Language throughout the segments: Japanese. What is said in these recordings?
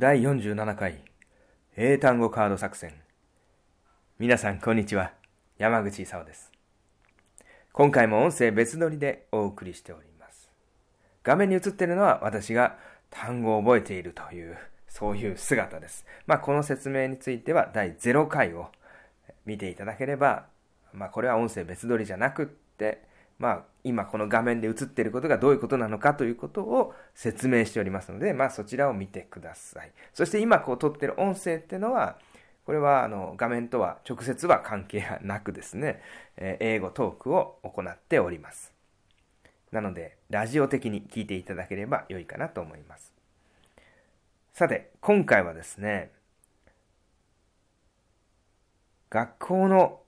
第47回英単語カード作戦皆さんこんにちは山口勲です今回も音声別撮りでお送りしております画面に映ってるのは私が単語を覚えているというそういう姿ですまあこの説明については第0回を見ていただければまあこれは音声別撮りじゃなくってまあ、今この画面で映っていることがどういうことなのかということを説明しておりますので、まあ、そちらを見てください。そして今こう撮ってる音声っていうのは、これはあの画面とは直接は関係なくですね、え英語トークを行っております。なので、ラジオ的に聞いていただければ良いかなと思います。さて、今回はですね、学校の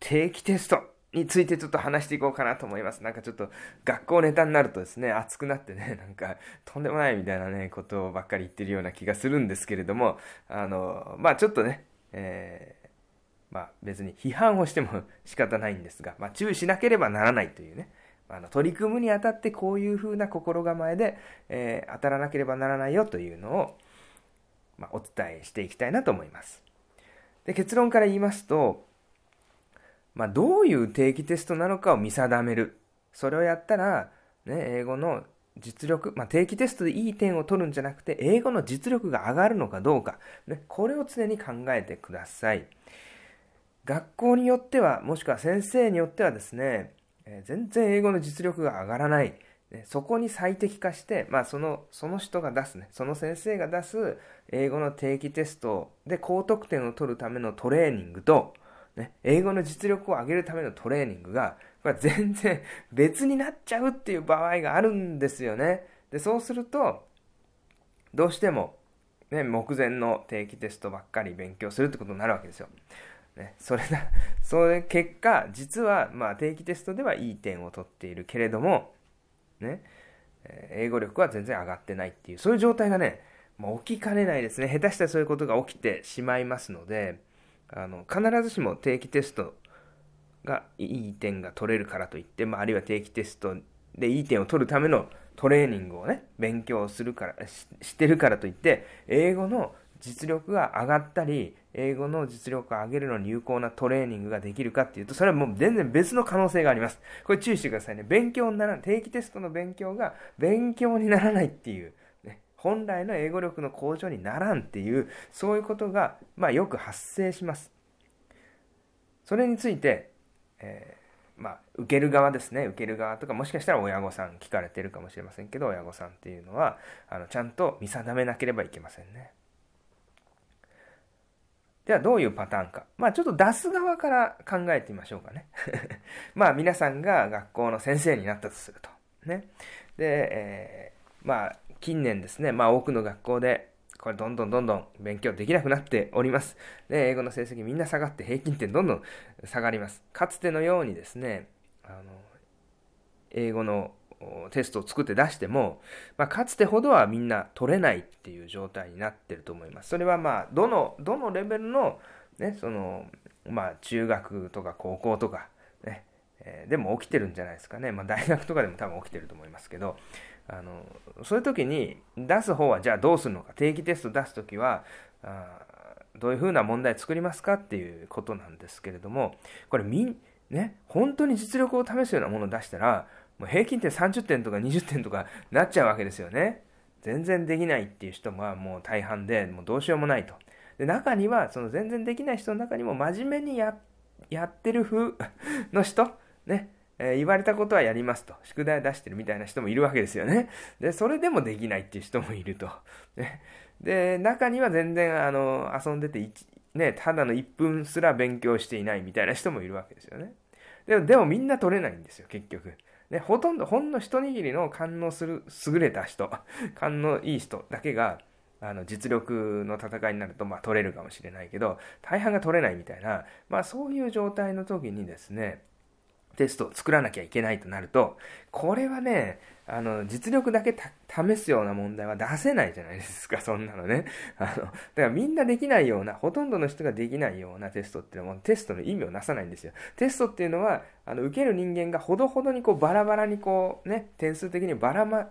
定期テストについてちょっと話していこうかなと思います。なんかちょっと学校ネタになるとですね、熱くなってね、なんかとんでもないみたいなね、ことばっかり言ってるような気がするんですけれども、あの、まあちょっとね、えー、まあ別に批判をしても仕方ないんですが、まあ注意しなければならないというね、あの取り組むにあたってこういうふうな心構えで、えー、当たらなければならないよというのを、まあ、お伝えしていきたいなと思います。で結論から言いますと、まあ、どういう定期テストなのかを見定める。それをやったら、ね、英語の実力、まあ、定期テストでいい点を取るんじゃなくて、英語の実力が上がるのかどうか、ね、これを常に考えてください。学校によっては、もしくは先生によってはですね、えー、全然英語の実力が上がらない。そこに最適化して、まあ、そのその人が出すねその先生が出す英語の定期テストで高得点を取るためのトレーニングとね、英語の実力を上げるためのトレーニングが、まあ、全然別になっちゃうっていう場合があるんですよね。で、そうすると、どうしても、ね、目前の定期テストばっかり勉強するってことになるわけですよ。ね、それだ、それ結果、実は、まあ、定期テストではいい点を取っているけれども、ね、英語力は全然上がってないっていう、そういう状態がね、まあ、起きかねないですね。下手したらそういうことが起きてしまいますので、あの必ずしも定期テストがいい点が取れるからといって、まあ、あるいは定期テストでいい点を取るためのトレーニングをね勉強するからしてるからといって英語の実力が上がったり英語の実力を上げるのに有効なトレーニングができるかっていうとそれはもう全然別の可能性がありますこれ注意してくださいね勉強になら定期テストの勉強が勉強にならないっていう本来の英語力の向上にならんっていう、そういうことが、まあ、よく発生します。それについて、えー、まあ、受ける側ですね。受ける側とか、もしかしたら親御さん聞かれてるかもしれませんけど、親御さんっていうのは、あの、ちゃんと見定めなければいけませんね。ではどういうパターンか。まあちょっと出す側から考えてみましょうかね。まあ皆さんが学校の先生になったとすると。ね。で、えー、まあ近年ですね、まあ多くの学校で、これどんどんどんどん勉強できなくなっております。で、英語の成績みんな下がって平均点どんどん下がります。かつてのようにですね、あの、英語のテストを作って出しても、まあ、かつてほどはみんな取れないっていう状態になってると思います。それはまあ、どの、どのレベルの、ね、その、まあ、中学とか高校とか、ね、えー、でも起きてるんじゃないですかね。まあ、大学とかでも多分起きてると思いますけど、あのそういう時に出す方はじゃあどうするのか定期テスト出す時はあどういうふうな問題作りますかっていうことなんですけれどもこれみんね本当に実力を試すようなものを出したらもう平均点30点とか20点とかなっちゃうわけですよね全然できないっていう人はもう大半でもうどうしようもないとで中にはその全然できない人の中にも真面目にやってる風の人ねえ言われたことはやりますと。宿題出してるみたいな人もいるわけですよね。で、それでもできないっていう人もいると。で、中には全然、あの、遊んでて、ね、ただの1分すら勉強していないみたいな人もいるわけですよね。でも、でもみんな取れないんですよ、結局。ね、ほとんど、ほんの一握りの感能する、優れた人、感のいい人だけが、あの実力の戦いになると、まあ、取れるかもしれないけど大半が取れないみたいな、まあ、そういう状態の時にですねテストを作らなきゃいけないとなると、これはね、あの、実力だけ試すような問題は出せないじゃないですか、そんなのね。あの、だからみんなできないような、ほとんどの人ができないようなテストっていうのはテストの意味をなさないんですよ。テストっていうのは、あの、受ける人間がほどほどにこうバラバラにこうね、点数的にばらま、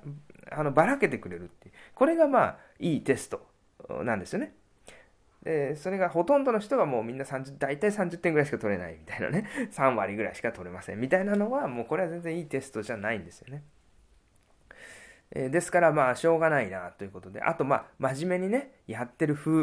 あの、ばらけてくれるっていう。これがまあ、いいテストなんですよね。で、それがほとんどの人がもうみんな30、大体30点ぐらいしか取れないみたいなね、3 割ぐらいしか取れませんみたいなのは、もうこれは全然いいテストじゃないんですよね。えですからまあしょうがないなということで、あとまあ真面目にね、やってる風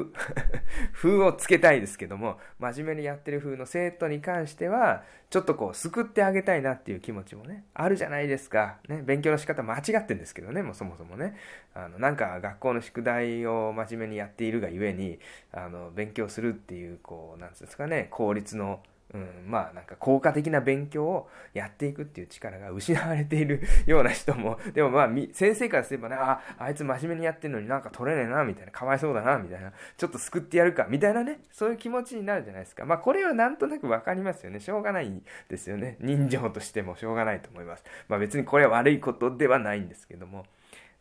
風をつけたいですけども、真面目にやってる風の生徒に関しては、ちょっとこう、救ってあげたいなっていう気持ちもね、あるじゃないですか。ね、勉強の仕方間違ってんですけどね、もうそもそもね。あの、なんか学校の宿題を真面目にやっているがゆえに、あの、勉強するっていう、こう、なんですかね、効率のうん、まあなんか効果的な勉強をやっていくっていう力が失われているような人も、でもまあ先生からすればね、あ、あいつ真面目にやってるのになんか取れねえな、みたいな、かわいそうだな、みたいな、ちょっと救ってやるか、みたいなね、そういう気持ちになるじゃないですか。まあこれはなんとなくわかりますよね。しょうがないですよね。人情としてもしょうがないと思います。まあ別にこれは悪いことではないんですけども。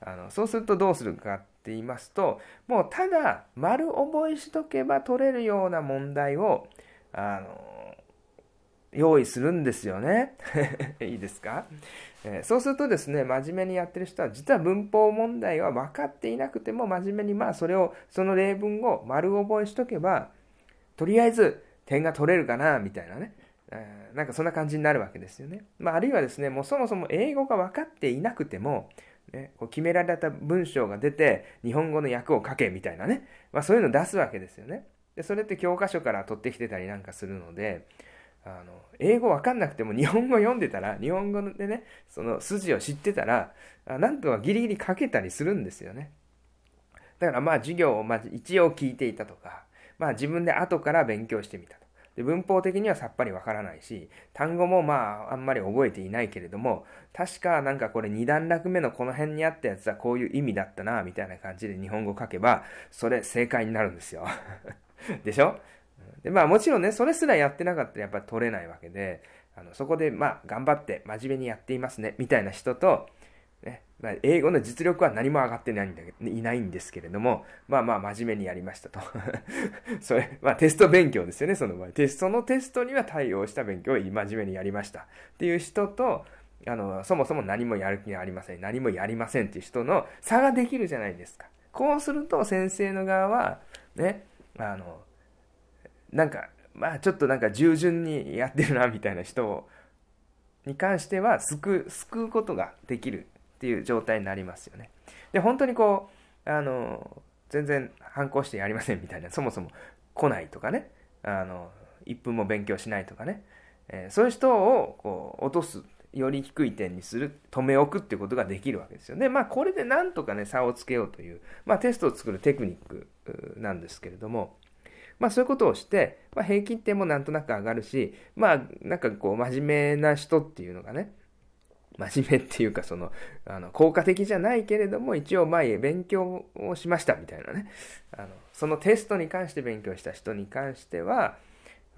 あのそうするとどうするかって言いますともうただ丸覚えしとけば取れるような問題をあの用意するんですよね。いいですか、えー、そうするとですね、真面目にやってる人は、実は文法問題は分かっていなくても、真面目に、まあ、それを、その例文を丸覚えしとけば、とりあえず点が取れるかな、みたいなね。えなんかそんな感じになるわけですよね。まあ、あるいはですね、もうそもそも英語が分かっていなくても、ね、こう決められた文章が出て、日本語の訳を書け、みたいなね。まあ、そういうのを出すわけですよね。でそれって教科書から取ってきてたりなんかするので、あの、英語わかんなくても日本語読んでたら、日本語でね、その筋を知ってたら、なんとかギリギリ書けたりするんですよね。だからまあ授業をま一応聞いていたとか、まあ自分で後から勉強してみたと。で文法的にはさっぱりわからないし、単語もまああんまり覚えていないけれども、確かなんかこれ2段落目のこの辺にあったやつはこういう意味だったな、みたいな感じで日本語書けば、それ正解になるんですよ。でしょで、まあもちろんね、それすらやってなかったらやっぱり取れないわけで、あのそこでまあ頑張って真面目にやっていますね、みたいな人と、ね、まあ、英語の実力は何も上がってないんだけど、いないんですけれども、まあまあ真面目にやりましたと。それ、まあテスト勉強ですよね、その場合。テストのテストには対応した勉強を真面目にやりましたっていう人と、あの、そもそも何もやる気がありません、何もやりませんっていう人の差ができるじゃないですか。こうすると先生の側は、ね、あの、なんか、まあちょっとなんか従順にやってるなみたいな人に関しては救う、救うことができるっていう状態になりますよね。で、本当にこう、あの、全然反抗してやりませんみたいな、そもそも来ないとかね、あの、1分も勉強しないとかね、えー、そういう人をこう落とす、より低い点にする、止め置くっていうことができるわけですよね。まあ、これでなんとかね、差をつけようという、まあ、テストを作るテクニックなんですけれども、まあそういうことをして、まあ、平均点もなんとなく上がるし、まあなんかこう真面目な人っていうのがね、真面目っていうかその、あの、効果的じゃないけれども、一応前へ勉強をしましたみたいなね。あの、そのテストに関して勉強した人に関しては、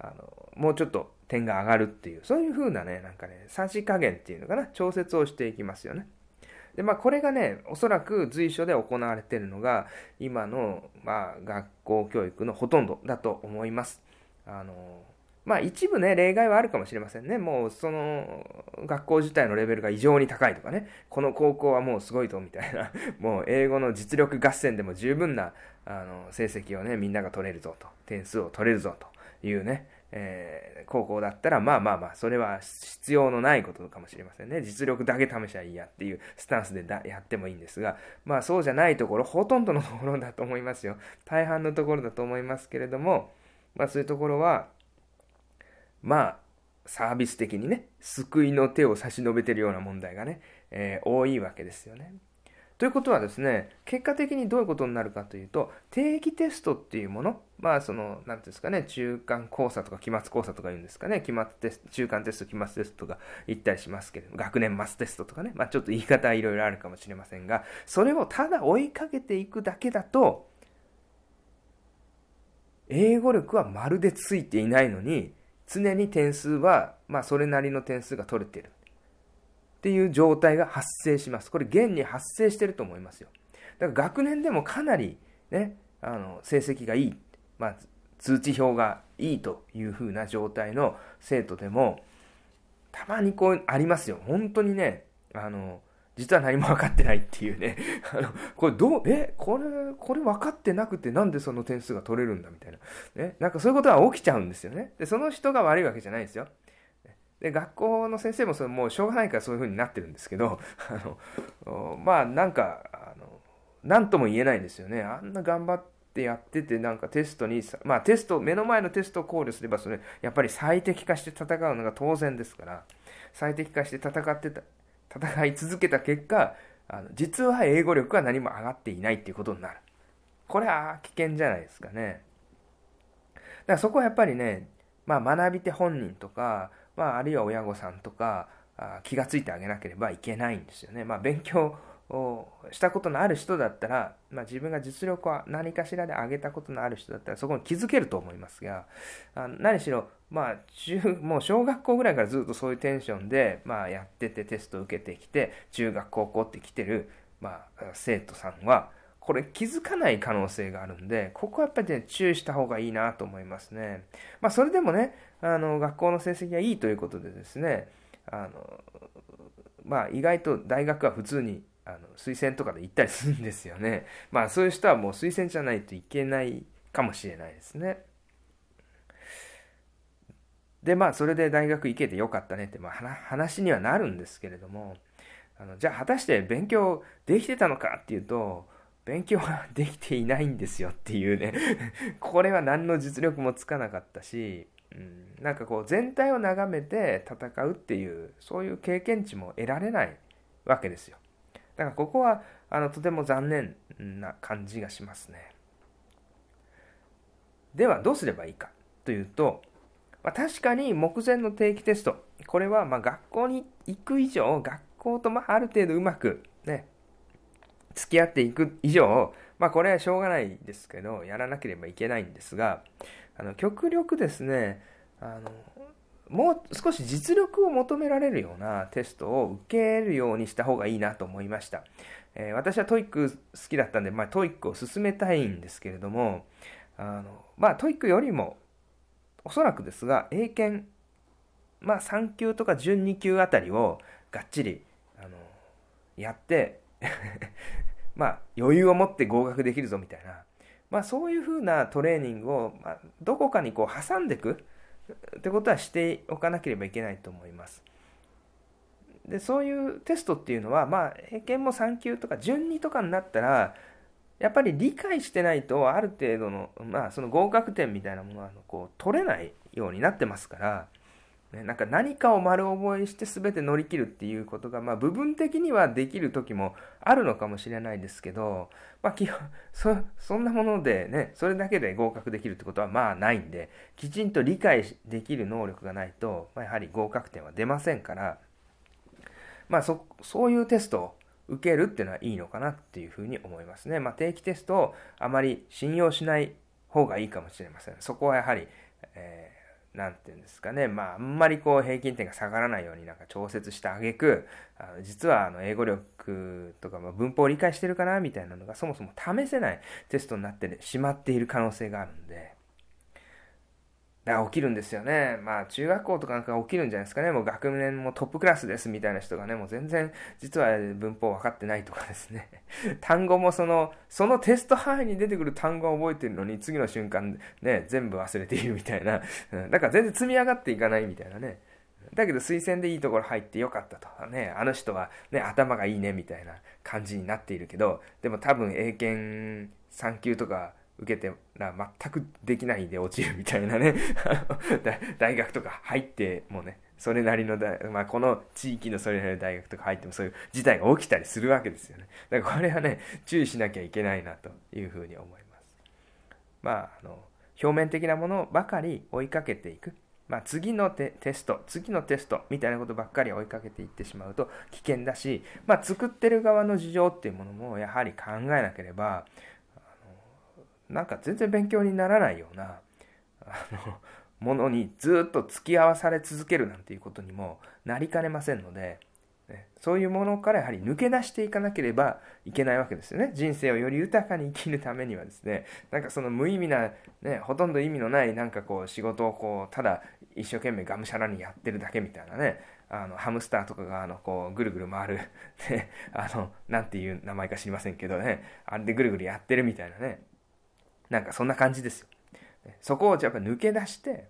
あの、もうちょっと点が上がるっていう、そういう風なね、なんかね、差し加減っていうのかな、調節をしていきますよね。で、まあ、これがね、おそらく随所で行われているのが、今の、まあ、学校教育のほとんどだと思います。あの、まあ、一部ね、例外はあるかもしれませんね。もう、その、学校自体のレベルが異常に高いとかね、この高校はもうすごいと、みたいな、もう、英語の実力合戦でも十分な、あの、成績をね、みんなが取れるぞと、点数を取れるぞというね、えー、高校だったら、まあまあまあ、それは必要のないことかもしれませんね。実力だけ試しゃいいやっていうスタンスでやってもいいんですが、まあそうじゃないところ、ほとんどのところだと思いますよ。大半のところだと思いますけれども、まあそういうところは、まあ、サービス的にね、救いの手を差し伸べてるような問題がね、えー、多いわけですよね。ということはですね、結果的にどういうことになるかというと、定期テストっていうもの、まあその、なんてうんですかね、中間考査とか期末考査とか言うんですかね、期末テスト、中間テスト、期末テストとか言ったりしますけれども、学年末テストとかね、まあちょっと言い方いろいろあるかもしれませんが、それをただ追いかけていくだけだと、英語力はまるでついていないのに、常に点数は、まあそれなりの点数が取れてる。っていう状態が発生します。これ現に発生してると思いますよ。だから学年でもかなりね、あの、成績がいい、まあ、通知表がいいという風な状態の生徒でも、たまにこうありますよ。本当にね、あの、実は何も分かってないっていうね。あの、これどう、え、これ、これ分かってなくてなんでその点数が取れるんだみたいな。ね。なんかそういうことが起きちゃうんですよね。で、その人が悪いわけじゃないですよ。で学校の先生もそれもうしょうがないからそういうふうになってるんですけど あのまあなんかあの何とも言えないんですよねあんな頑張ってやっててなんかテストにまあテスト目の前のテストを考慮すればそれやっぱり最適化して戦うのが当然ですから最適化して戦ってた戦い続けた結果あの実は英語力は何も上がっていないっていうことになるこれは危険じゃないですかねだからそこはやっぱりねまあ学び手本人とかまあ、あるいは親御さんとか気がついてあげなければいけないんですよね。まあ、勉強をしたことのある人だったら、まあ、自分が実力を何かしらで上げたことのある人だったらそこに気づけると思いますがあ何しろ、まあ中、中もう小学校ぐらいからずっとそういうテンションで、まあ、やっててテスト受けてきて中学高校って来てる、まあ、生徒さんはこれ気づかない可能性があるんでここはやっぱりね注意した方がいいなと思いますね。まあ、それでもねあの学校の成績がいいということでですねあの、まあ、意外と大学は普通にあの推薦とかで行ったりするんですよね。まあそういう人はもう推薦じゃないといけないかもしれないですね。でまあそれで大学行けてよかったねって、まあ、話にはなるんですけれどもあのじゃあ果たして勉強できてたのかっていうと勉強はできていないんですよっていうね これは何の実力もつかなかったしうん、なんかこう全体を眺めて戦うっていうそういう経験値も得られないわけですよだからここはあのとても残念な感じがしますねではどうすればいいかというと、まあ、確かに目前の定期テストこれはま学校に行く以上学校とまある程度うまくね付き合っていく以上、まあ、これはしょうがないですけどやらなければいけないんですがあの極力ですねあのもう少し実力を求められるようなテストを受けるようにした方がいいなと思いました、えー、私はトイック好きだったんで、まあ、トイックを進めたいんですけれどもあの、まあ、トイックよりもおそらくですが英検、まあ、3級とか準2級あたりをがっちりあのやって まあ余裕を持って合格できるぞみたいなまあ、そういうふうなトレーニングを、まどこかにこう挟んでいくってことはしておかなければいけないと思います。でそういうテストっていうのは、まあ、英検も3級とか順2とかになったらやっぱり理解してないとある程度の,、まあ、その合格点みたいなものはこう取れないようになってますから。ね、なんか何かを丸覚えして全て乗り切るっていうことが、まあ、部分的にはできる時もあるのかもしれないですけど、まあ、基本そそんなものでねそれだけで合格できるってことはまあないんできちんと理解できる能力がないと、まあ、やはり合格点は出ませんから、まあそ、そういうテストを受けるっていうのはいいのかなっていうふうに思いますね、まあ、定期テストをあまり信用しない方がいいかもしれませんそこはやはり、えーなんて言うんですかね、まあ、あんまりこう平均点が下がらないようになんか調節したげく、あの実はあの英語力とか文法を理解してるかなみたいなのがそもそも試せないテストになってしまっている可能性があるんで、だから起きるんですよね。まあ、中学校とかなんか起きるんじゃないですかね。もう学年もトップクラスですみたいな人がね、もう全然、実は文法分かってないとかですね。単語もその、そのテスト範囲に出てくる単語を覚えてるのに、次の瞬間、ね、全部忘れているみたいな。だから全然積み上がっていかないみたいなね。だけど推薦でいいところ入ってよかったと。ね、あの人はね、頭がいいねみたいな感じになっているけど、でも多分英検3級とか、受けてら全くできないで落ちるみたいなね 大学とか入ってもねそれなりの大、まあ、この地域のそれなりの大学とか入ってもそういう事態が起きたりするわけですよねだからこれはね注意しなきゃいけないなというふうに思いますまああの表面的なものばかり追いかけていく、まあ、次のテスト次のテストみたいなことばっかり追いかけていってしまうと危険だし、まあ、作ってる側の事情っていうものもやはり考えなければなんか全然勉強にならないようなあのものにずっと付き合わされ続けるなんていうことにもなりかねませんので、ね、そういうものからやはり抜け出していかなければいけないわけですよね人生をより豊かに生きるためにはですねなんかその無意味な、ね、ほとんど意味のないなんかこう仕事をこうただ一生懸命がむしゃらにやってるだけみたいなねあのハムスターとかがあのこうぐるぐる回るあのなんていう名前か知りませんけどねあれでぐるぐるやってるみたいなねなんかそんな感じですよ。そこをやっぱ抜け出して、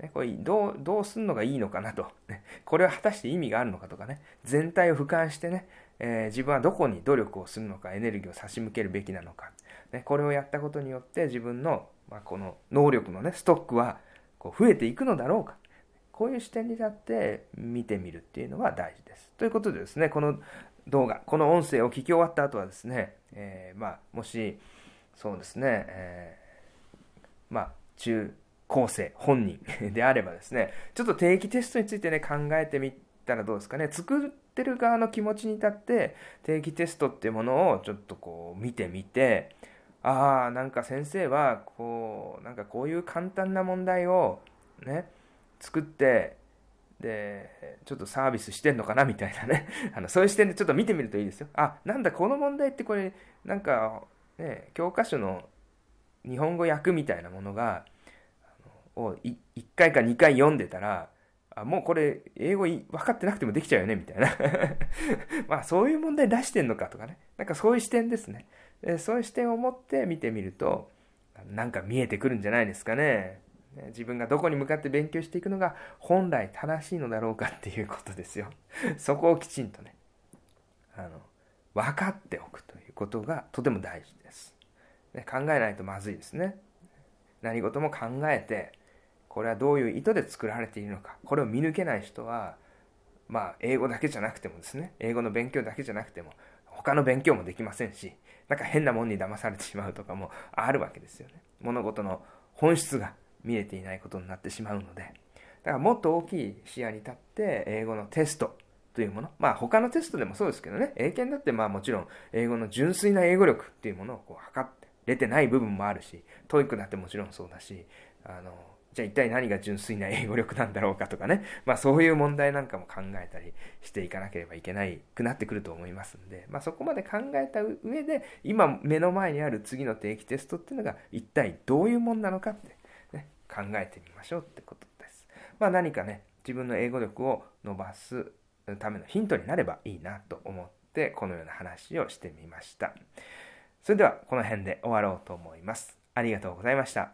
ね、これどう、どうすんのがいいのかなと、ね、これは果たして意味があるのかとかね、全体を俯瞰してね、えー、自分はどこに努力をするのか、エネルギーを差し向けるべきなのか、ね、これをやったことによって自分の、まあ、この能力のね、ストックはこう増えていくのだろうか、こういう視点に立って見てみるっていうのは大事です。ということでですね、この動画、この音声を聞き終わった後はですね、えー、まあ、もし、そうですね、えー、まあ、中高生本人であればですね、ちょっと定期テストについてね、考えてみたらどうですかね。作ってる側の気持ちに立って、定期テストっていうものをちょっとこう見てみて、ああ、なんか先生は、こう、なんかこういう簡単な問題をね、作って、で、ちょっとサービスしてんのかなみたいなね。あの、そういう視点でちょっと見てみるといいですよ。あ、なんだ、この問題ってこれ、なんか、ね、教科書の日本語訳みたいなものがを1回か2回読んでたらあもうこれ英語分かってなくてもできちゃうよねみたいな まあそういう問題出してんのかとかねなんかそういう視点ですねそういう視点を持って見てみるとなんか見えてくるんじゃないですかね自分がどこに向かって勉強していくのが本来正しいのだろうかっていうことですよそこをきちんとねあの分かっておくということがとても大事です、ね、考えないとまずいですね何事も考えてこれはどういう意図で作られているのかこれを見抜けない人はまあ英語だけじゃなくてもですね英語の勉強だけじゃなくても他の勉強もできませんしなんか変なもんに騙されてしまうとかも あるわけですよね物事の本質が見えていないことになってしまうのでだからもっと大きい視野に立って英語のテストというもの。まあ他のテストでもそうですけどね、英検だってまあもちろん英語の純粋な英語力っていうものをこう測って出てない部分もあるし、トイックだってもちろんそうだし、あの、じゃあ一体何が純粋な英語力なんだろうかとかね、まあそういう問題なんかも考えたりしていかなければいけないくなってくると思いますんで、まあそこまで考えた上で、今目の前にある次の定期テストっていうのが一体どういうもんなのかって、ね、考えてみましょうってことです。まあ何かね、自分の英語力を伸ばすのためのヒントになればいいなと思ってこのような話をしてみましたそれではこの辺で終わろうと思いますありがとうございました